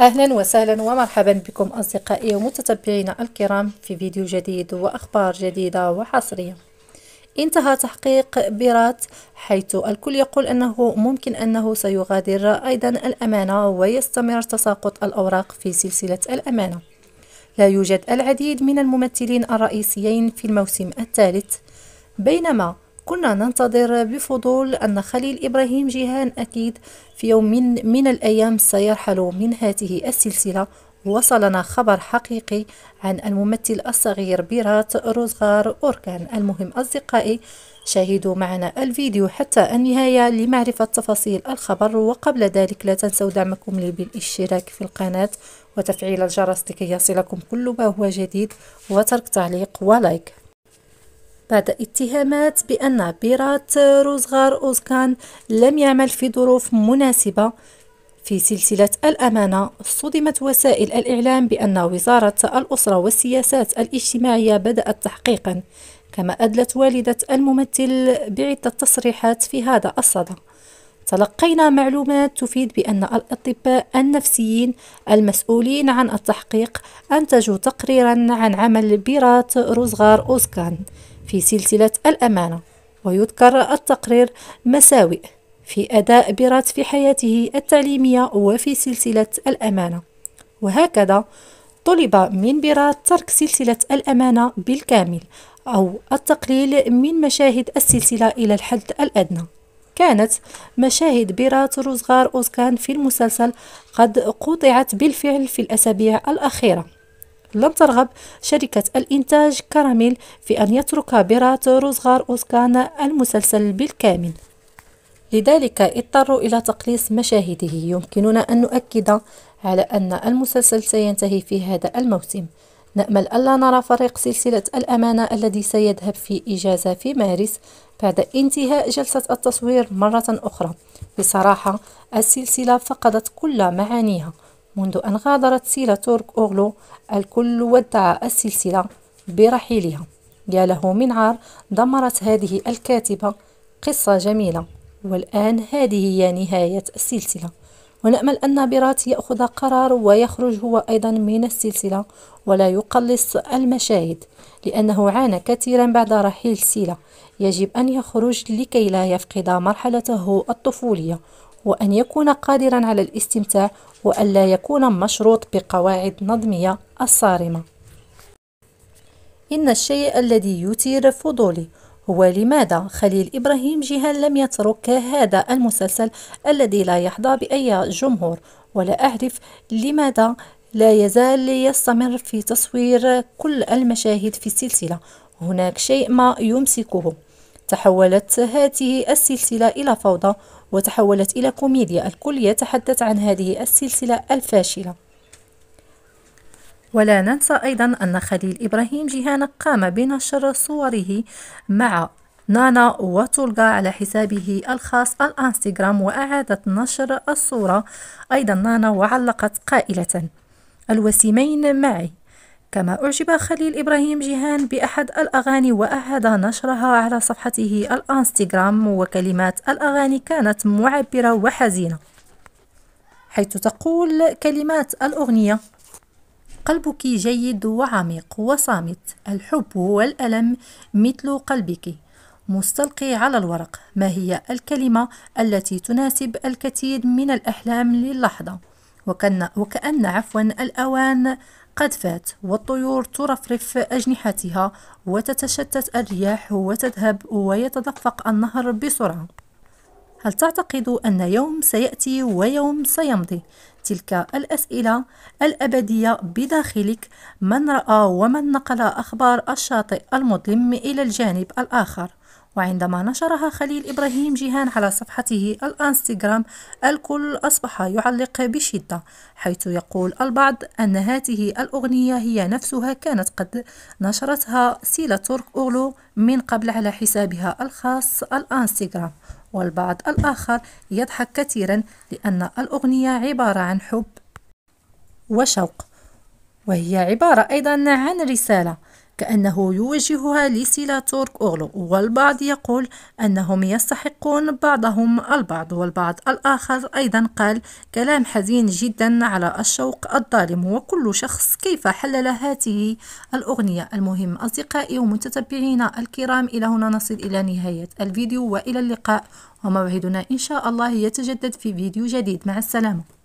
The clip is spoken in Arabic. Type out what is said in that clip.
أهلا وسهلا ومرحبا بكم أصدقائي ومتتبعينا الكرام في فيديو جديد وأخبار جديدة وحصرية انتهى تحقيق بيرات حيث الكل يقول أنه ممكن أنه سيغادر أيضا الأمانة ويستمر تساقط الأوراق في سلسلة الأمانة لا يوجد العديد من الممثلين الرئيسيين في الموسم الثالث بينما كنا ننتظر بفضول أن خليل إبراهيم جيهان أكيد في يوم من, من الأيام سيرحل من هذه السلسلة وصلنا خبر حقيقي عن الممثل الصغير بيرات روزغار أوركان المهم أصدقائي شاهدوا معنا الفيديو حتى النهاية لمعرفة تفاصيل الخبر وقبل ذلك لا تنسوا دعمكم لي بالاشتراك في القناة وتفعيل الجرس لكي يصلكم كل ما هو جديد وترك تعليق ولايك بعد اتهامات بأن بيرات روزغار أوزكان لم يعمل في ظروف مناسبة في سلسلة الأمانة صدمت وسائل الإعلام بأن وزارة الأسرة والسياسات الاجتماعية بدأت تحقيقا كما أدلت والدة الممثل بعدة تصريحات في هذا الصدى تلقينا معلومات تفيد بأن الأطباء النفسيين المسؤولين عن التحقيق أنتجوا تقريرا عن عمل بيرات روزغار أوسكان في سلسلة الأمانة ويذكر التقرير مساوئ في أداء بيرات في حياته التعليمية وفي سلسلة الأمانة وهكذا طلب من بيرات ترك سلسلة الأمانة بالكامل أو التقليل من مشاهد السلسلة إلى الحد الأدنى كانت مشاهد بيرات روزغار أوزكان في المسلسل قد قطعت بالفعل في الأسابيع الأخيرة لم ترغب شركة الإنتاج كراميل في أن يترك برات روزغار أوسكان المسلسل بالكامل لذلك اضطروا إلى تقليص مشاهده يمكننا أن نؤكد على أن المسلسل سينتهي في هذا الموسم نأمل ألا نرى فريق سلسلة الأمانة الذي سيذهب في إجازة في مارس بعد انتهاء جلسة التصوير مرة أخرى بصراحة السلسلة فقدت كل معانيها منذ أن غادرت سيلا تورك أوغلو الكل ودع السلسلة برحيلها يا له من عار دمرت هذه الكاتبة قصة جميلة والآن هذه هي نهاية السلسلة ونأمل أن بيرات يأخذ قرار ويخرج هو أيضا من السلسلة ولا يقلص المشاهد لأنه عانى كثيرا بعد رحيل سيلا يجب أن يخرج لكي لا يفقد مرحلته الطفولية وأن يكون قادرا على الاستمتاع وألا يكون مشروط بقواعد نظمية الصارمة إن الشيء الذي يثير فضولي هو لماذا خليل إبراهيم جيهان لم يترك هذا المسلسل الذي لا يحظى بأي جمهور ولا أعرف لماذا لا يزال يستمر في تصوير كل المشاهد في السلسلة هناك شيء ما يمسكه تحولت هذه السلسلة إلى فوضى وتحولت إلى كوميديا الكل يتحدث عن هذه السلسلة الفاشلة ولا ننسى أيضا أن خليل إبراهيم جيهان قام بنشر صوره مع نانا وتولغا على حسابه الخاص الانستغرام وأعادت نشر الصورة أيضا نانا وعلقت قائلة الوسيمين معي كما أعجب خليل إبراهيم جيهان بأحد الأغاني وأعاد نشرها على صفحته الإنستغرام وكلمات الأغاني كانت معبرة وحزينة حيث تقول كلمات الأغنية قلبك جيد وعميق وصامت الحب والألم مثل قلبك مستلقي على الورق ما هي الكلمة التي تناسب الكثير من الأحلام للحظة وكأن, وكأن عفوا الأوان قد فات والطيور ترفرف أجنحتها وتتشتت الرياح وتذهب ويتدفق النهر بسرعة هل تعتقد أن يوم سيأتي ويوم سيمضي؟ تلك الأسئلة الأبدية بداخلك من رأى ومن نقل أخبار الشاطئ المظلم إلى الجانب الآخر وعندما نشرها خليل إبراهيم جيهان على صفحته الانستغرام الكل أصبح يعلق بشدة حيث يقول البعض أن هذه الأغنية هي نفسها كانت قد نشرتها سيلة ترك أغلو من قبل على حسابها الخاص الانستغرام والبعض الآخر يضحك كثيرا لأن الأغنية عبارة عن حب وشوق وهي عبارة أيضا عن رسالة كأنه يوجهها لسيلا تورك أغلو والبعض يقول أنهم يستحقون بعضهم البعض والبعض الآخر أيضا قال كلام حزين جدا على الشوق الظالم وكل شخص كيف حلل هذه الأغنية المهم أصدقائي ومتتبعينا الكرام إلى هنا نصل إلى نهاية الفيديو وإلى اللقاء وموعدنا إن شاء الله يتجدد في فيديو جديد مع السلامة